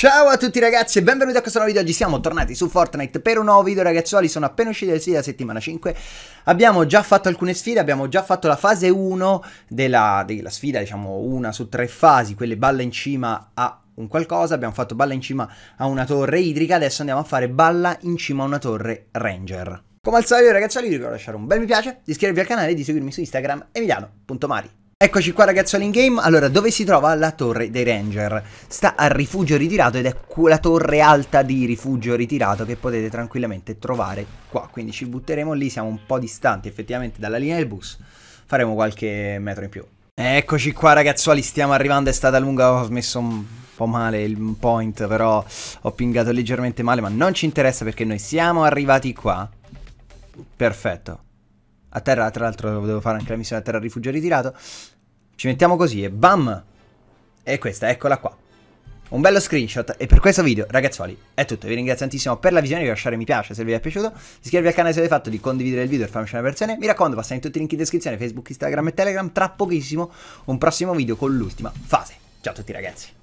Ciao a tutti ragazzi e benvenuti a questo nuovo video, oggi siamo tornati su Fortnite per un nuovo video ragazzuoli, sono appena usciti dalle sfide della settimana 5 Abbiamo già fatto alcune sfide, abbiamo già fatto la fase 1 della, della sfida, diciamo una su tre fasi, quelle balla in cima a un qualcosa, abbiamo fatto balla in cima a una torre idrica, adesso andiamo a fare balla in cima a una torre ranger Come al solito ragazzuoli vi ricordo di lasciare un bel mi piace, di iscrivervi al canale e di seguirmi su Instagram emiliano.mari Eccoci qua ragazzi in game, allora dove si trova la torre dei ranger? Sta al rifugio ritirato ed è quella torre alta di rifugio ritirato che potete tranquillamente trovare qua, quindi ci butteremo lì, siamo un po' distanti effettivamente dalla linea del bus, faremo qualche metro in più. Eccoci qua ragazzuoli, stiamo arrivando, è stata lunga, ho smesso un po' male il point, però ho pingato leggermente male, ma non ci interessa perché noi siamo arrivati qua. Perfetto. A terra, tra l'altro, devo fare anche la missione a terra rifugio ritirato. Ci mettiamo così e bam! E questa, eccola qua. Un bello screenshot e per questo video ragazzuoli è tutto, vi ringrazio tantissimo per la visione, vi lasciare mi piace se vi è piaciuto, iscrivervi al canale se avete fatto, di condividere il video e farmi una versione, mi raccomando passate in tutti i link in descrizione, Facebook, Instagram e Telegram, tra pochissimo un prossimo video con l'ultima fase. Ciao a tutti ragazzi!